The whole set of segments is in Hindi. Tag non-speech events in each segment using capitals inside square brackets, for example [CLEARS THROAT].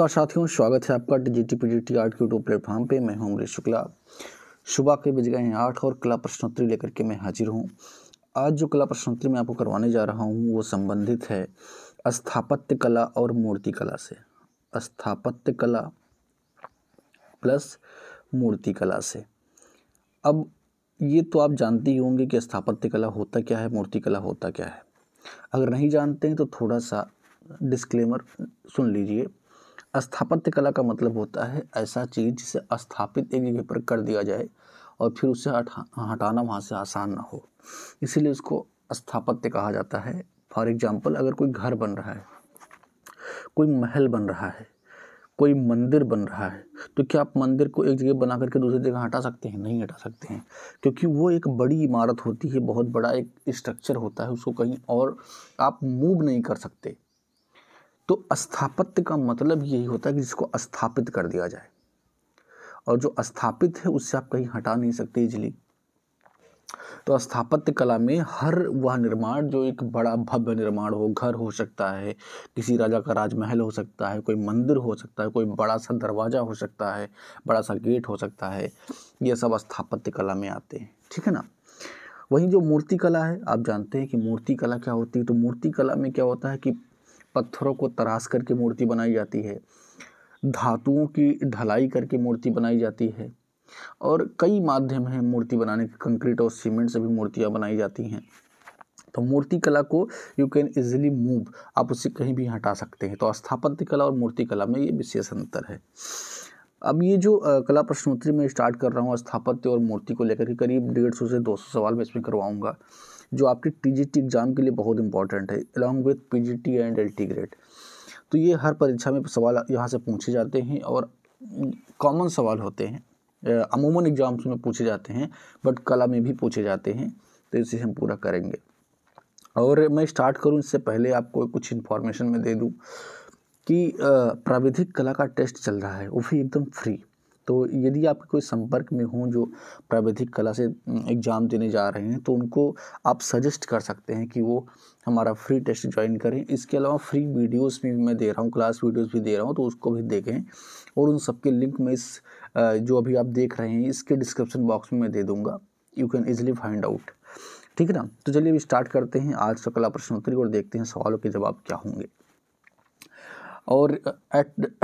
नमस्कार साथियों स्वागत है आपका डिजिटी पीडीटी आर्ट के यूट्यूब प्लेटफॉर्म पे मैं हूं अमरीश शुक्ला सुबह के बज गए हैं आठ और कला प्रश्नोत्तरी लेकर के मैं हाजिर हूं आज जो कला प्रश्नोत्तरी मैं आपको करवाने जा रहा हूं वो संबंधित है स्थापत्य कला और मूर्ति कला से स्थापत्य कला प्लस मूर्ति कला से अब ये तो आप जानते ही होंगे कि स्थापत्य कला होता क्या है मूर्ति कला होता क्या है अगर नहीं जानते हैं तो थोड़ा सा डिस्क्लेमर सुन लीजिए स्थापत्य कला का मतलब होता है ऐसा चीज़ जिसे स्थापित एक जगह पर कर दिया जाए और फिर उसे हटा हटाना वहाँ से आसान ना हो इसीलिए उसको स्थापत्य कहा जाता है फॉर एग्ज़ाम्पल अगर कोई घर बन रहा है कोई महल बन रहा है कोई मंदिर बन रहा है तो क्या आप मंदिर को एक जगह बना करके दूसरी जगह हटा सकते हैं नहीं हटा सकते हैं क्योंकि वो एक बड़ी इमारत होती है बहुत बड़ा एक स्ट्रक्चर होता है उसको कहीं और आप मूव नहीं कर सकते तो स्थापत्य का मतलब यही होता है कि जिसको स्थापित कर दिया जाए और जो स्थापित है उससे आप कहीं हटा नहीं सकते इजली तो स्थापत्य कला में हर वह निर्माण जो एक बड़ा भव्य निर्माण हो घर हो सकता है किसी राजा का राजमहल हो सकता है कोई मंदिर हो सकता है कोई बड़ा सा दरवाज़ा हो सकता है बड़ा सा गेट हो सकता है यह सब स्थापत्य कला में आते हैं ठीक है ना वहीं जो मूर्ति कला है आप जानते हैं कि मूर्ति कला क्या होती है तो मूर्ति कला में क्या होता है कि पत्थरों को तराश करके मूर्ति बनाई जाती है धातुओं की ढलाई करके मूर्ति बनाई जाती है और कई माध्यम हैं मूर्ति बनाने के कंक्रीट और सीमेंट से भी मूर्तियाँ बनाई जाती हैं तो मूर्ति कला को यू कैन इजिली मूव आप उसे कहीं भी हटा सकते हैं तो स्थापत्य कला और मूर्ति कला में ये विशेष अंतर है अब ये जो कला प्रश्नोत्तरी में स्टार्ट कर रहा हूँ स्थापत्य और मूर्ति को लेकर के करीब डेढ़ सौ से दो सौ सवाल मैं इसमें करवाऊँगा जो आपके टीजीटी एग्ज़ाम के लिए बहुत इंपॉर्टेंट है along with PGT and LT grade तो ये हर परीक्षा में सवाल यहाँ से पूछे जाते हैं और कॉमन सवाल होते हैं अमूमन एग्ज़ाम्स में पूछे जाते हैं बट कला में भी पूछे जाते हैं तो इसे हम पूरा करेंगे और मैं स्टार्ट करूँ इससे पहले आपको कुछ इन्फॉर्मेशन मैं दे दूँ कि प्राविधिक कला का टेस्ट चल रहा है वो भी एकदम फ्री तो यदि आपके कोई संपर्क में हों जो प्राविधिक कला से एग्ज़ाम देने जा रहे हैं तो उनको आप सजेस्ट कर सकते हैं कि वो हमारा फ्री टेस्ट ज्वाइन करें इसके अलावा फ्री वीडियोस भी मैं दे रहा हूँ क्लास वीडियोस भी दे रहा हूँ तो उसको भी देखें और उन सबके लिंक में इस जो अभी आप देख रहे हैं इसके डिस्क्रिप्शन बॉक्स में मैं दे दूँगा you can easily find out ठीक है ना तो चलिए अभी स्टार्ट करते हैं आज का कला प्रश्नोत्तरी और देखते हैं सवालों के जवाब क्या होंगे और at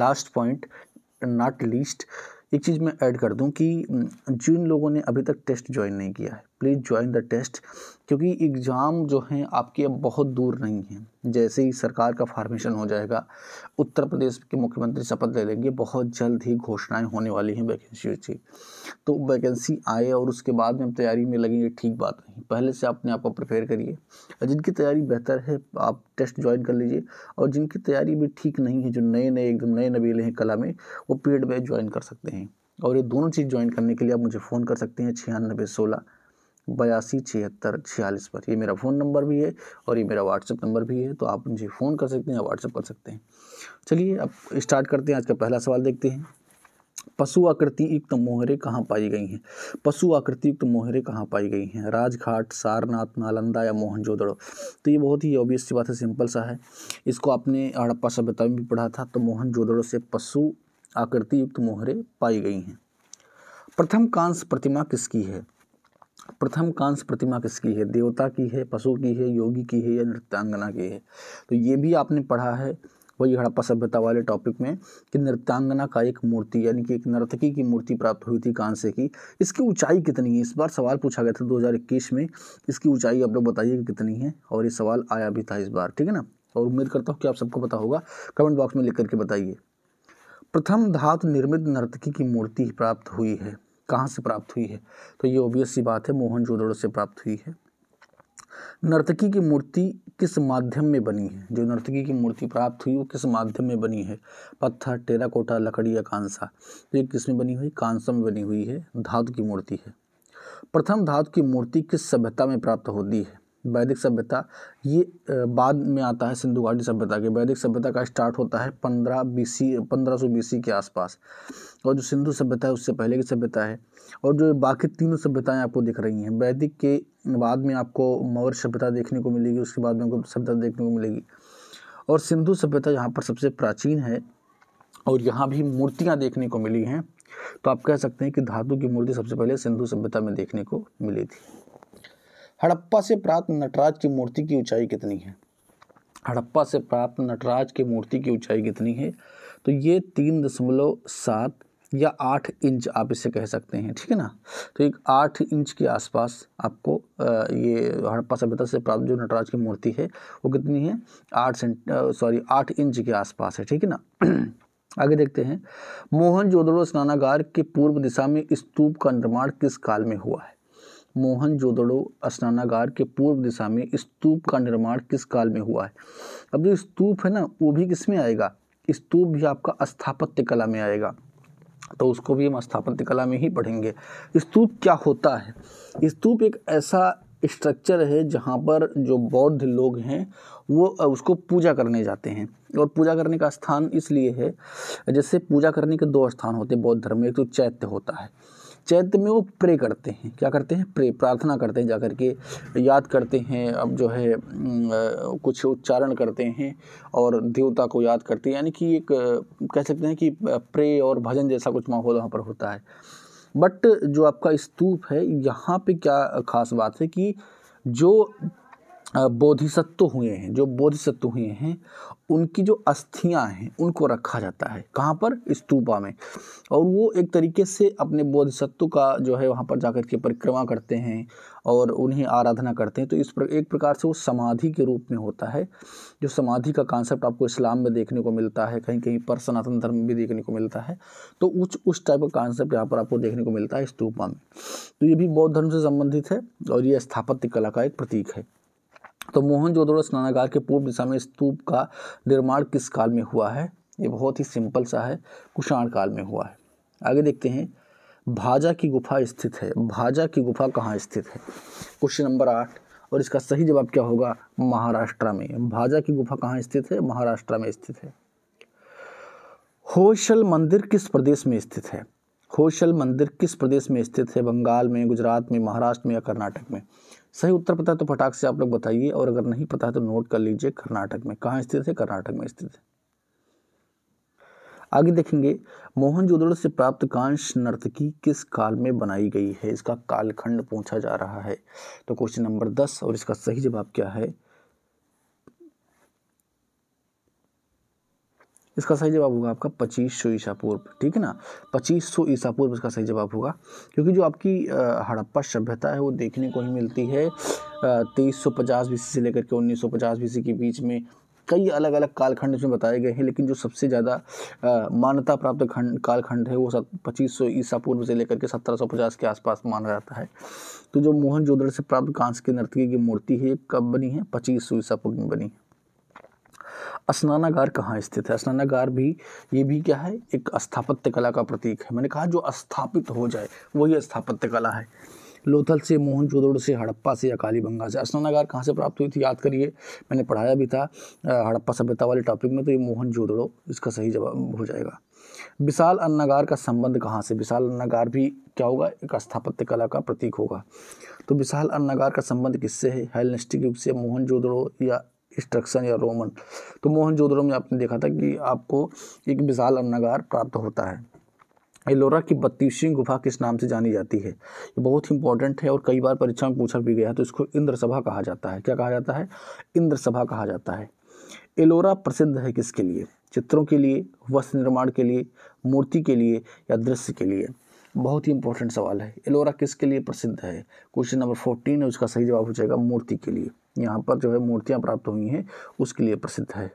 last point not least एक चीज़ मैं ऐड कर दूं कि जिन लोगों ने अभी तक टेस्ट ज्वाइन नहीं किया है प्लीज़ ज्वाइन द टेस्ट क्योंकि एग्ज़ाम जो हैं आपके अब बहुत दूर नहीं हैं जैसे ही सरकार का फार्मेशन हो जाएगा उत्तर प्रदेश के मुख्यमंत्री शपथ ले लेंगे बहुत जल्द ही घोषणाएं होने वाली हैं वैकेंसी की तो वैकेंसी आए और उसके बाद में तैयारी में लगेंगे ठीक बात नहीं पहले से अपने आप को प्रिपेयर करिए जिनकी तैयारी बेहतर है आप टेस्ट ज्वाइन कर लीजिए और जिनकी तैयारी भी ठीक नहीं है जो नए नए एकदम नए नबीले हैं कला में वो पेड बैच ज्वाइन कर सकते हैं और ये दोनों चीज़ ज्वाइन करने के लिए आप मुझे फ़ोन कर सकते हैं छियानबे सोलह बयासी छिहत्तर छियालीस पर ये मेरा फ़ोन नंबर भी है और ये मेरा व्हाट्सअप नंबर भी है तो आप मुझे फ़ोन कर सकते हैं या व्हाट्सअप कर सकते हैं चलिए अब स्टार्ट करते हैं आज का पहला सवाल देखते हैं पशु आकृति युक्त मोहरे कहाँ पाई गई हैं पशु आकृति युक्त मोहरे कहाँ पाई गई हैं राजघाट सारनाथ नालंदा या मोहनजोदड़ो तो ये बहुत ही ऑब्वियस सी बात है सिंपल सा है इसको आपने हड़प्पा सभ्यता में भी पढ़ा था तो मोहनजोदड़ो से पशु आकृति युक्त मोहरे पाई गई हैं प्रथम कांस प्रतिमा किसकी है प्रथम कांस प्रतिमा किसकी है देवता की है पशु की है योगी की है या नृत्यांगना की है तो ये भी आपने पढ़ा है वही हड़प्पा सभ्यता वाले टॉपिक में कि नृत्यांगना का एक मूर्ति यानी कि एक नर्तकी की मूर्ति प्राप्त हुई थी कांसे की इसकी ऊंचाई कितनी है इस बार सवाल पूछा गया था 2021 में इसकी ऊंचाई आप लोग बताइए कि कितनी है और ये सवाल आया भी था इस बार ठीक है ना और उम्मीद करता हूँ कि आप सबको पता होगा कमेंट बॉक्स में लिख करके बताइए प्रथम धातु निर्मित नर्तकी की मूर्ति प्राप्त हुई है कहाँ से प्राप्त हुई है तो ये ऑब्वियस सी बात है मोहन से प्राप्त हुई है नर्तकी की मूर्ति किस माध्यम में बनी है जो नर्तकी की मूर्ति प्राप्त हुई वो किस माध्यम में बनी है पत्थर टेराकोटा लकड़ी या कांसा तो ये किस में बनी हुई कांसा में बनी हुई है धातु की मूर्ति है प्रथम धातु की मूर्ति किस सभ्यता में प्राप्त होती है वैदिक सभ्यता ये बाद में आता है सिंधु घाटी सभ्यता के वैदिक सभ्यता का स्टार्ट होता है पंद्रह बीसी पंद्रह सौ बीसी के आसपास और जो सिंधु सभ्यता है उससे पहले की सभ्यता है और जो बाकी तीनों सभ्यताएं आपको दिख रही हैं वैदिक के बाद में आपको मौर्य सभ्यता देखने को मिलेगी उसके बाद में सभ्यता देखने को मिलेगी और सिंधु सभ्यता यहाँ पर सबसे प्राचीन है और यहाँ भी मूर्तियाँ देखने को मिली हैं तो आप कह सकते हैं कि धातु की मूर्ति सबसे पहले सिंधु सभ्यता में देखने को मिली थी हड़प्पा से प्राप्त नटराज की मूर्ति की ऊंचाई कितनी है हड़प्पा से प्राप्त नटराज की मूर्ति की ऊंचाई कितनी है तो ये तीन दशमलव सात या आठ इंच आप इसे कह सकते हैं ठीक है ना तो एक आठ इंच के आसपास आपको ये हड़प्पा सभ्यता से प्राप्त जो नटराज की मूर्ति है वो कितनी है आठ सेंट सॉरी आठ इंच के आसपास है ठीक है ना [CLEARS THROAT] आगे देखते हैं मोहन जोदड़ो स्नानागार के पूर्व दिशा में स्तूप का निर्माण किस काल में हुआ है मोहन जोदड़ो स्नानागार के पूर्व दिशा में स्तूप का निर्माण किस काल में हुआ है अब जो स्तूप है ना वो भी किस में आएगा स्तूप भी आपका स्थापत्य कला में आएगा तो उसको भी हम स्थापत्य कला में ही पढ़ेंगे स्तूप क्या होता है स्तूप एक ऐसा स्ट्रक्चर है जहाँ पर जो बौद्ध लोग हैं वो उसको पूजा करने जाते हैं और पूजा करने का स्थान इसलिए है जैसे पूजा करने के दो स्थान होते हैं बौद्ध धर्म में एक तो चैत्य होता है चैत में वो प्रे करते हैं क्या करते हैं प्रे प्रार्थना करते हैं जा के याद करते हैं अब जो है कुछ उच्चारण करते हैं और देवता को याद करते हैं यानी कि एक कह सकते हैं कि प्रे और भजन जैसा कुछ माहौल वहाँ पर होता है बट जो आपका स्तूप है यहाँ पे क्या खास बात है कि जो बोधिसत्व हुए हैं जो बोधिसत्व हुए हैं उनकी जो अस्थियां हैं उनको रखा जाता है कहाँ पर स्तूपा में और वो एक तरीके से अपने बोधिसत्व का जो है वहाँ पर जाकर के परिक्रमा करते हैं और उन्हें आराधना करते हैं तो इस पर एक प्रकार से वो समाधि के रूप में होता है जो समाधि का कॉन्सेप्ट आपको इस्लाम में देखने को मिलता है कहीं कहीं पर सनातन धर्म में भी देखने को मिलता है तो उस उस टाइप का कॉन्सेप्ट यहाँ पर आपको देखने को मिलता है स्तूपा में तो ये भी बौद्ध धर्म से संबंधित है और ये स्थापत्य कला का एक प्रतीक है तो मोहनजोदड़ो स्नानागार के पूर्व दिशा में स्तूप का निर्माण किस काल में हुआ है ये बहुत ही सिंपल सा है कुषाण काल में हुआ है आगे देखते हैं भाजा की गुफा स्थित है भाजा की गुफा कहाँ स्थित है क्वेश्चन नंबर आठ और इसका सही जवाब क्या होगा महाराष्ट्र में भाजा की गुफा कहाँ स्थित है महाराष्ट्र में स्थित है होशल मंदिर किस प्रदेश में स्थित है होशल मंदिर किस प्रदेश में स्थित है बंगाल में गुजरात में महाराष्ट्र में या कर्नाटक में सही उत्तर पता है तो फटाक से आप लोग बताइए और अगर नहीं पता है तो नोट कर लीजिए कर्नाटक में कहाँ स्थित है कर्नाटक में स्थित है आगे देखेंगे जोदड़ से प्राप्त कांश नर्तकी किस काल में बनाई गई है इसका कालखंड पूछा जा रहा है तो क्वेश्चन नंबर दस और इसका सही जवाब क्या है इसका सही जवाब होगा आपका पच्चीस सौ ईसा पूर्व ठीक है ना पच्चीस सौ ईसा पूर्व इसका सही जवाब होगा क्योंकि जो आपकी हड़प्पा सभ्यता है वो देखने को ही मिलती है तेईस सौ पचास बीसी से लेकर के उन्नीस सौ पचास बीसी के बीच में कई अलग अलग कालखंड इसमें बताए गए हैं लेकिन जो सबसे ज़्यादा मान्यता प्राप्त खंड कालखंड है वो सत पच्चीस सौ ईसा पूर्व से लेकर के सत्रह सौ पचास के आसपास माना जाता है तो जो मोहन जोदड़ से प्राप्त कांस के नर्तकी की मूर्ति है कब बनी है पच्चीस सौ ईसा पूर्व में बनी है स्नानागार कहाँ स्थित है स्नानागार भी ये भी क्या है एक स्थापत्य कला का प्रतीक है मैंने कहा जो स्थापित हो जाए वही स्थापत्य कला है लोथल से मोहनजोदड़ो से हड़प्पा से या बंगा से स्नानागार कहाँ से प्राप्त हुई थी याद करिए मैंने पढ़ाया भी था हड़प्पा सभ्यता वाले टॉपिक में तो ये मोहनजोदड़ो इसका सही जवाब हो जाएगा विशाल अन्नागार का संबंध कहाँ से विशाल अन्नागार भी क्या होगा एक स्थापत्य कला का प्रतीक होगा तो विशाल अन्नागार का संबंध किससे है हेलनिस्टिक युग से मोहनजोदड़ो या स्ट्रक्चर या रोमन तो मोहनजोदड़ो में आपने देखा था कि आपको एक विशाल अन्नागार प्राप्त होता है एलोरा की बत्तीसवीं गुफा किस नाम से जानी जाती है ये बहुत ही इंपॉर्टेंट है और कई बार परीक्षा में पूछा भी गया है तो इसको इंद्र सभा कहा जाता है क्या कहा जाता है इंद्र सभा कहा जाता है एलोरा प्रसिद्ध है किसके लिए चित्रों के लिए वस्त्र निर्माण के लिए मूर्ति के लिए या दृश्य के लिए बहुत ही इंपॉर्टेंट सवाल है एलोरा किसके लिए प्रसिद्ध है क्वेश्चन नंबर फोर्टीन है उसका सही जवाब हो जाएगा मूर्ति के लिए यहाँ पर जो है मूर्तियाँ प्राप्त हुई हैं उसके लिए प्रसिद्ध है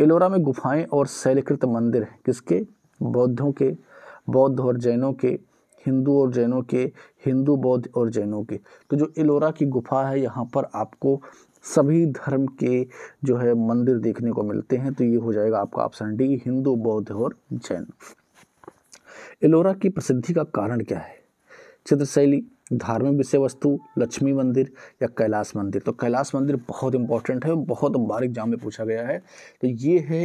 एलोरा में गुफाएं और शैलकृत मंदिर हैं किसके बौद्धों के बौद्ध और जैनों के हिंदू और जैनों के हिंदू बौद्ध और जैनों के तो जो एलोरा की गुफा है यहाँ पर आपको सभी धर्म के जो है मंदिर देखने को मिलते हैं तो ये हो जाएगा आपका ऑप्शन डी हिंदू बौद्ध और जैन एलोरा की प्रसिद्धि का कारण क्या है चित्रशैली धार्मिक विषय वस्तु लक्ष्मी मंदिर या कैलाश मंदिर तो कैलाश मंदिर बहुत इंपॉर्टेंट है बहुत बार एग्जाम में पूछा गया है तो ये है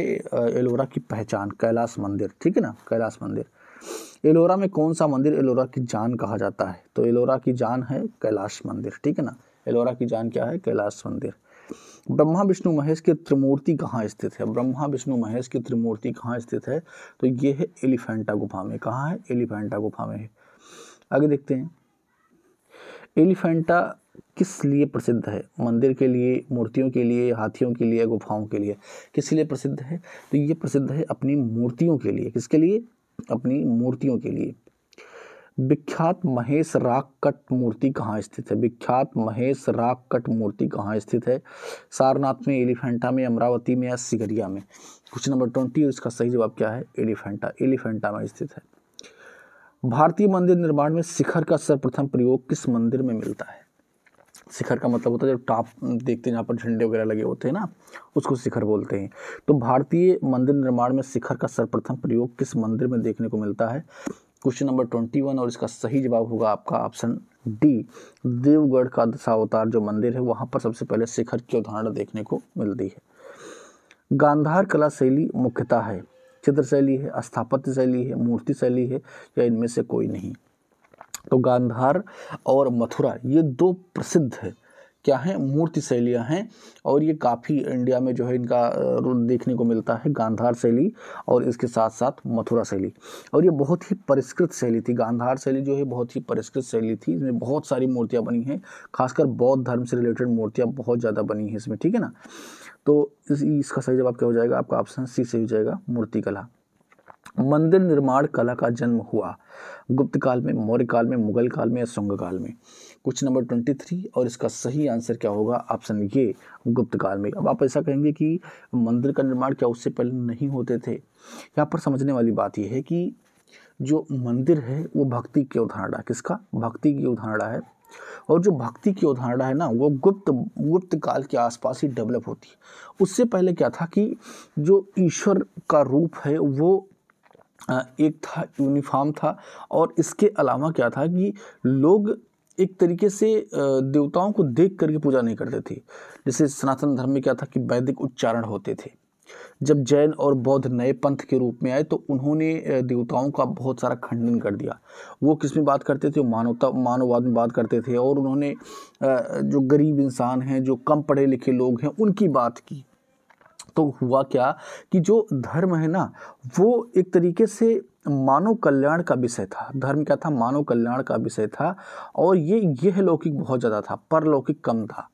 एलोरा की पहचान कैलाश मंदिर ठीक है ना कैलाश मंदिर एलोरा में कौन सा मंदिर एलोरा की जान कहा जाता है तो एलोरा की जान है कैलाश मंदिर ठीक है ना एलोरा की जान क्या है कैलाश मंदिर ब्रह्मा विष्णु महेश की त्रिमूर्ति कहाँ स्थित है ब्रह्मा विष्णु महेश की त्रिमूर्ति कहाँ स्थित है तो ये है एलिफेंटा गुफा में कहाँ है एलिफेंटा गुफा में है आगे देखते हैं एलिफेंटा किस लिए प्रसिद्ध है मंदिर के लिए मूर्तियों के लिए हाथियों के लिए गुफाओं के लिए किस लिए प्रसिद्ध है तो ये प्रसिद्ध है अपनी मूर्तियों के लिए किसके लिए अपनी मूर्तियों के लिए विख्यात महेश राग कट मूर्ति कहाँ स्थित है विख्यात महेश राग कट मूर्ति कहाँ स्थित है सारनाथ में एलिफेंटा में अमरावती में या सिगरिया में क्वेश्चन नंबर ट्वेंटी और इसका सही जवाब क्या है एलिफेंटा एलिफेंटा में स्थित है भारतीय मंदिर निर्माण में शिखर का सर्वप्रथम प्रयोग किस मंदिर में मिलता है शिखर का मतलब होता है जो टॉप देखते हैं जहाँ पर झंडे वगैरह लगे होते हैं ना उसको शिखर बोलते हैं तो भारतीय मंदिर निर्माण में शिखर का सर्वप्रथम प्रयोग किस मंदिर में देखने को मिलता है क्वेश्चन नंबर ट्वेंटी वन और इसका सही जवाब होगा आपका ऑप्शन डी देवगढ़ का दशावतार जो मंदिर है वहाँ पर सबसे पहले शिखर की उदाहरण देखने को मिलती है गांधार कला शैली मुख्यतः है चित्र शैली है स्थापत्य शैली है मूर्ति शैली है या इनमें से कोई नहीं तो गांधार और मथुरा ये दो प्रसिद्ध है क्या हैं मूर्ति शैलियाँ हैं और ये काफ़ी इंडिया में जो है इनका देखने को मिलता है गांधार शैली और इसके साथ साथ मथुरा शैली और ये बहुत ही परिष्कृत शैली थी गांधार शैली जो है बहुत ही परिष्कृत शैली थी इसमें बहुत सारी मूर्तियाँ बनी हैं खासकर बौद्ध धर्म से रिलेटेड मूर्तियाँ बहुत ज़्यादा बनी हैं इसमें ठीक है ना तो इस, इसका सही जवाब क्या हो जाएगा आपका ऑप्शन सी से हो जाएगा मूर्तिकला मंदिर निर्माण कला का जन्म हुआ गुप्त काल में मौर्य काल में मुगल काल में या शुंग काल में क्वेश्चन नंबर ट्वेंटी थ्री और इसका सही आंसर क्या होगा ऑप्शन ये गुप्त काल में अब आप ऐसा कहेंगे कि मंदिर का निर्माण क्या उससे पहले नहीं होते थे यहाँ पर समझने वाली बात यह है कि जो मंदिर है वो भक्ति की उदाहरणा किसका भक्ति की उदाहरणा है और जो भक्ति की उदाहरणा है ना वो गुप्त गुप्त काल के आसपास ही डेवलप होती है उससे पहले क्या था कि जो ईश्वर का रूप है वो एक था यूनिफॉर्म था और इसके अलावा क्या था कि लोग एक तरीके से देवताओं को देख करके पूजा नहीं करते थे जैसे सनातन धर्म में क्या था कि वैदिक उच्चारण होते थे जब जैन और बौद्ध नए पंथ के रूप में आए तो उन्होंने देवताओं का बहुत सारा खंडन कर दिया वो किस में बात करते थे मानवता मानववाद में बात करते थे और उन्होंने जो गरीब इंसान हैं जो कम पढ़े लिखे लोग हैं उनकी बात की तो हुआ क्या कि जो धर्म है ना वो एक तरीके से मानव कल्याण का विषय था धर्म क्या था मानव कल्याण का विषय था और ये यह लौकिक बहुत ज़्यादा था परलौकिक कम था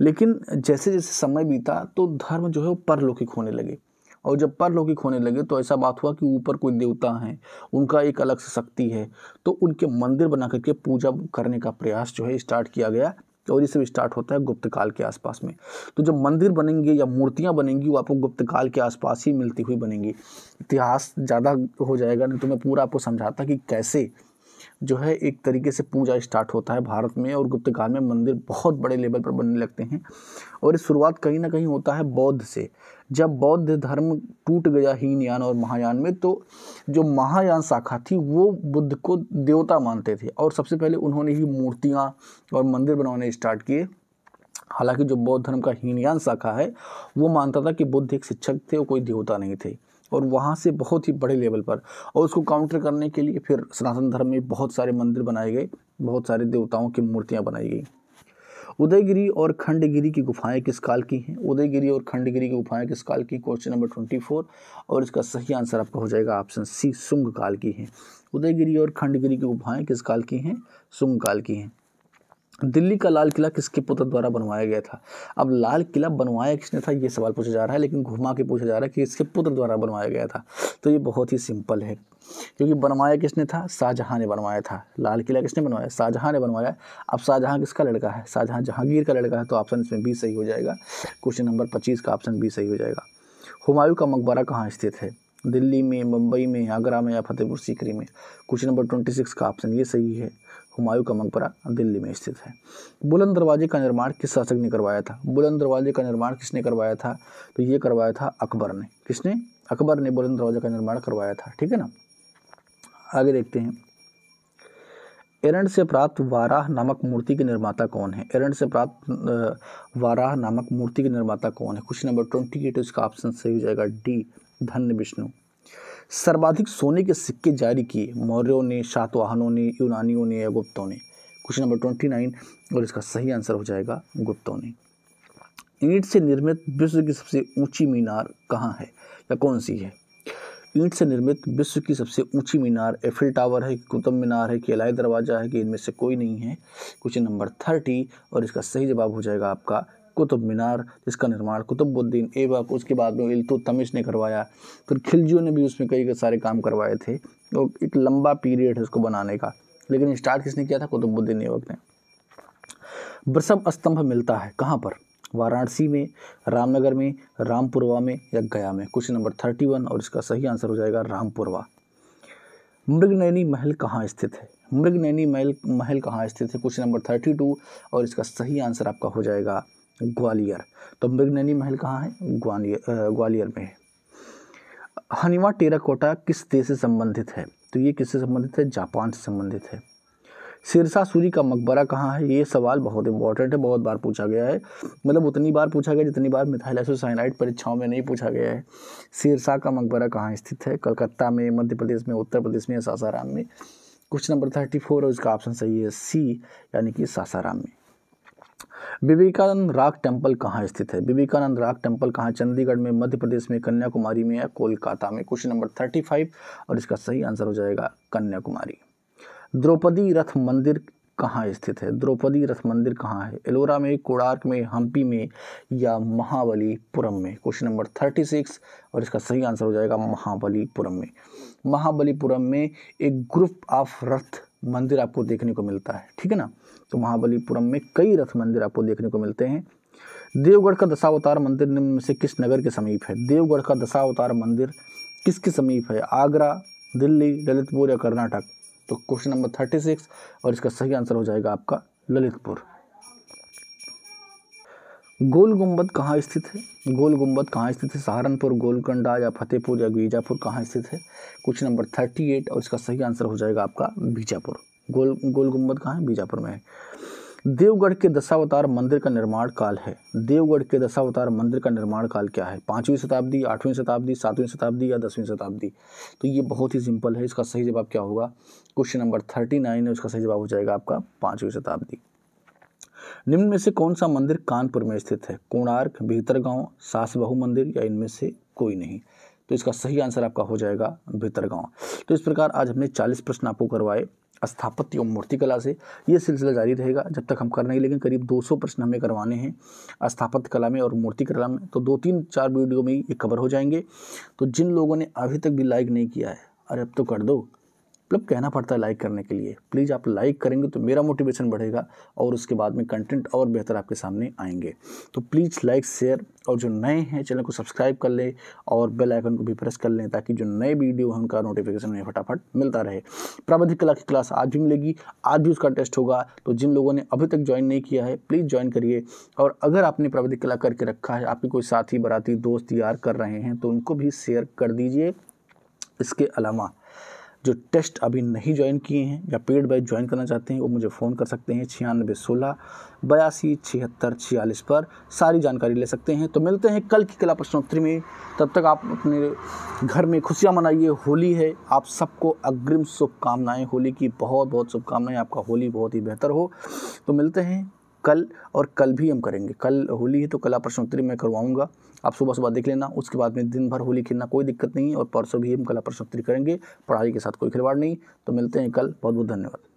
लेकिन जैसे जैसे समय बीता तो धर्म जो है वो परलौकिक होने लगे और जब परलौकिक होने लगे तो ऐसा बात हुआ कि ऊपर कोई देवता हैं उनका एक अलग से शक्ति है तो उनके मंदिर बना करके पूजा करने का प्रयास जो है स्टार्ट किया गया और ये सब स्टार्ट होता है गुप्त काल के आसपास में तो जब मंदिर बनेंगे या मूर्तियाँ बनेंगी वो आपको गुप्त काल के आसपास ही मिलती हुई बनेंगी इतिहास ज़्यादा हो जाएगा नहीं तो मैं पूरा आपको समझाता कि कैसे जो है एक तरीके से पूजा स्टार्ट होता है भारत में और गुप्त काल में मंदिर बहुत बड़े लेवल पर बनने लगते हैं और इस शुरुआत कहीं ना कहीं होता है बौद्ध से जब बौद्ध धर्म टूट गया हीन यान और महायान में तो जो महायान शाखा थी वो बुद्ध को देवता मानते थे और सबसे पहले उन्होंने ही मूर्तियाँ और मंदिर बनाने स्टार्ट किए हालांकि जो बौद्ध धर्म का हीनयान शाखा है वो मानता था कि बुद्ध एक शिक्षक थे और कोई देवता नहीं थे और वहाँ से बहुत ही बड़े लेवल पर और उसको काउंटर करने के लिए फिर सनातन धर्म में बहुत सारे मंदिर बनाए गए बहुत सारे देवताओं की मूर्तियाँ बनाई गई उदयगिरी और खंडगिरी की गुफाएं किस काल की हैं उदयगिरी और खंडगिरी की गुफाएं किस काल की क्वेश्चन नंबर ट्वेंटी फोर और इसका सही आंसर आपका हो जाएगा ऑप्शन सी सुंग काल की हैं उदयगिरी और खंडगिरी की गुफाएं किस काल की हैं सुंग काल की हैं दिल्ली का लाल किला किसके पुत्र द्वारा बनवाया गया था अब लाल किला बनवाया किसने था ये सवाल पूछा जा रहा है लेकिन घुमा के पूछा जा रहा है कि इसके पुत्र द्वारा बनवाया गया था तो ये बहुत ही सिंपल है क्योंकि बनवाया किसने था शाहजहाँ ने बनवाया था लाल किला किसने बनवाया शाहजहाँ ने बनवाया अब शाहजहाँ किसका लड़का है शाहजहाँ जहांगीर का लड़का है तो ऑप्शन इसमें बी सही हो जाएगा क्वेश्चन नंबर पच्चीस का ऑप्शन बी सही हो जाएगा हुमायूं का मकबरा कहाँ स्थित है दिल्ली में मुंबई में आगरा में या फतेहपुर सीकरी में क्वेश्चन नंबर ट्वेंटी सिक्स का ऑप्शन ये सही है हुमायूं का मकबरा दिल्ली में स्थित है बुलंद दरवाजे का निर्माण किस शासक ने करवाया था बुलंद दरवाजे का निर्माण किसने करवाया था तो ये करवाया था अकबर ने किसने अकबर ने बुलंद दरवाजे का निर्माण करवाया था ठीक है ना आगे देखते हैं एरंड से प्राप्त वाराह नामक मूर्ति के निर्माता कौन है एरंड से प्राप्त वाराह नामक मूर्ति के निर्माता कौन है क्वेश्चन नंबर ट्वेंटी एट इसका ऑप्शन सही हो जाएगा डी धन्य विष्णु सर्वाधिक सोने के सिक्के जारी किए मौर्यों ने शातवाहनों ने यूनानियों ने या गुप्तों ने क्वेश्चन नंबर ट्वेंटी नाइन और इसका सही आंसर हो जाएगा गुप्तों ने ईंट से निर्मित विश्व की सबसे ऊंची मीनार कहाँ है या कौन सी है ईंट से निर्मित विश्व की सबसे ऊंची मीनार एफिल टावर है कुतुब मीनार है कि दरवाज़ा है कि इनमें से कोई नहीं है क्वेश्चन नंबर थर्टी और इसका सही जवाब हो जाएगा आपका कुतुब मीनार जिसका निर्माण कुतुबुद्दीन वक्त उसके बाद में इल्तु तमिश ने करवाया फिर खिलजियों ने भी उसमें कई सारे काम करवाए थे और तो एक लंबा पीरियड है उसको बनाने का लेकिन स्टार्ट किसने किया था कुतुबुद्दीन वक्त ने वृषभ स्तंभ मिलता है कहाँ पर वाराणसी में रामनगर में रामपुरवा में या गया में क्वेश्चन नंबर थर्टी वन और इसका सही आंसर हो जाएगा रामपुरवा मृगनैनी महल कहाँ स्थित है मृगनैनी महल महल कहाँ स्थित है क्वेश्चन नंबर थर्टी टू और इसका सही आंसर आपका हो जाएगा ग्वालियर तो मृगनैनी महल कहाँ है ग्वालियर ग्वालियर में है हनीवा टेराकोटा किस देश से संबंधित है तो ये किससे संबंधित है जापान से संबंधित है सिरसा सूरी का मकबरा कहाँ है ये सवाल बहुत इंपॉर्टेंट है बहुत बार पूछा गया है मतलब उतनी बार पूछा गया जितनी बार मिथाइल एसोसाइनाइड परीक्षाओं में नहीं पूछा गया है सिरसा का मकबरा कहाँ स्थित है कलकत्ता में मध्य प्रदेश में उत्तर प्रदेश में या सासाराम में क्वेश्चन नंबर थर्टी फोर है उसका ऑप्शन सही है सी यानी कि सासाराम में विवेकानंद राग टेम्पल कहाँ स्थित है विवेकानंद राग टेम्पल कहाँ चंडीगढ़ में मध्य प्रदेश में कन्याकुमारी में या कोलकाता में क्वेश्चन नंबर थर्टी फाइव और इसका सही आंसर हो जाएगा कन्याकुमारी द्रौपदी रथ मंदिर कहाँ स्थित है द्रौपदी रथ मंदिर कहाँ है एलोरा में कोणार्क में हम्पी में या महाबलीपुरम में क्वेश्चन नंबर थर्टी सिक्स और इसका सही आंसर हो जाएगा महाबलीपुरम में महाबलीपुरम में एक ग्रुप ऑफ रथ मंदिर आपको देखने को मिलता है ठीक है ना तो महाबलीपुरम में कई रथ मंदिर आपको देखने को मिलते हैं देवगढ़ का दशावतार मंदिर निम्न में से किस नगर के समीप है देवगढ़ का दशावतार मंदिर किसके समीप है आगरा दिल्ली ललितपुर या कर्नाटक तो क्वेश्चन नंबर थर्टी सिक्स और इसका सही आंसर हो जाएगा आपका ललितपुर गोल गुंबद कहाँ स्थित है गोल गुंबद कहाँ स्थित है सहारनपुर गोलकंडा या फतेहपुर या बीजापुर कहाँ स्थित है क्वेश्चन नंबर थर्टी एट और इसका सही आंसर हो जाएगा आपका बीजापुर गोल गोल गुंबद कहाँ है बीजापुर में है देवगढ़ के दशावतार मंदिर का निर्माण काल है देवगढ़ के दशावतार मंदिर का निर्माण काल क्या है पाँचवीं शताब्दी आठवीं शताब्दी सातवीं शताब्दी या दसवीं शताब्दी तो ये बहुत ही सिंपल है इसका सही जवाब क्या होगा क्वेश्चन नंबर थर्टी नाइन है उसका सही जवाब हो जाएगा आपका पाँचवीं शताब्दी निम्न में से कौन सा मंदिर कानपुर में स्थित है कोणार्क भीतरगांव सासबहू मंदिर या इनमें से कोई नहीं तो इसका सही आंसर आपका हो जाएगा भीतरगांव तो इस प्रकार आज हमने 40 प्रश्न आपको करवाए स्थापत्य और मूर्तिकला से ये सिलसिला जारी रहेगा जब तक हम कर नहीं लेकिन करीब 200 प्रश्न हमें करवाने हैं स्थापत्य कला में और मूर्ति कला में तो दो तीन चार वीडियो में ये कवर हो जाएंगे तो जिन लोगों ने अभी तक भी लाइक नहीं किया है अरे अब तो कर दो मतलब कहना पड़ता है लाइक करने के लिए प्लीज़ आप लाइक करेंगे तो मेरा मोटिवेशन बढ़ेगा और उसके बाद में कंटेंट और बेहतर आपके सामने आएंगे तो प्लीज़ लाइक शेयर और जो नए हैं चैनल को सब्सक्राइब कर लें और बेल आइकन को भी प्रेस कर लें ताकि जो नए वीडियो हैं उनका नोटिफिकेशन हमें फटाफट मिलता रहे प्रावधिक कला की क्लास आज भी मिलेगी आज भी उसका टेस्ट होगा तो जिन लोगों ने अभी तक ज्वाइन नहीं किया है प्लीज़ ज्वाइन करिए और अगर आपने प्रावधिक कला करके रखा है आपके कोई साथी बराती दोस्त यार कर रहे हैं तो उनको भी शेयर कर दीजिए इसके अलावा जो टेस्ट अभी नहीं ज्वाइन किए हैं या पेड बैच ज्वाइन करना चाहते हैं वो मुझे फ़ोन कर सकते हैं छियानबे सोलह बयासी छिहत्तर छियालीस पर सारी जानकारी ले सकते हैं तो मिलते हैं कल की कला प्रश्नोत्तरी में तब तक आप अपने घर में खुशियाँ मनाइए होली है आप सबको अग्रिम शुभकामनाएँ होली की बहुत बहुत शुभकामनाएँ आपका होली बहुत ही बेहतर हो तो मिलते हैं कल और कल भी हम करेंगे कल होली है तो कला प्रश्नोत्तरी मैं करवाऊँगा आप सुबह सुबह देख लेना उसके बाद में दिन भर होली खेलना कोई दिक्कत नहीं और परसों भी हम कला प्रश्नोत्तरी करेंगे पढ़ाई के साथ कोई खिलवाड़ नहीं तो मिलते हैं कल बहुत बहुत धन्यवाद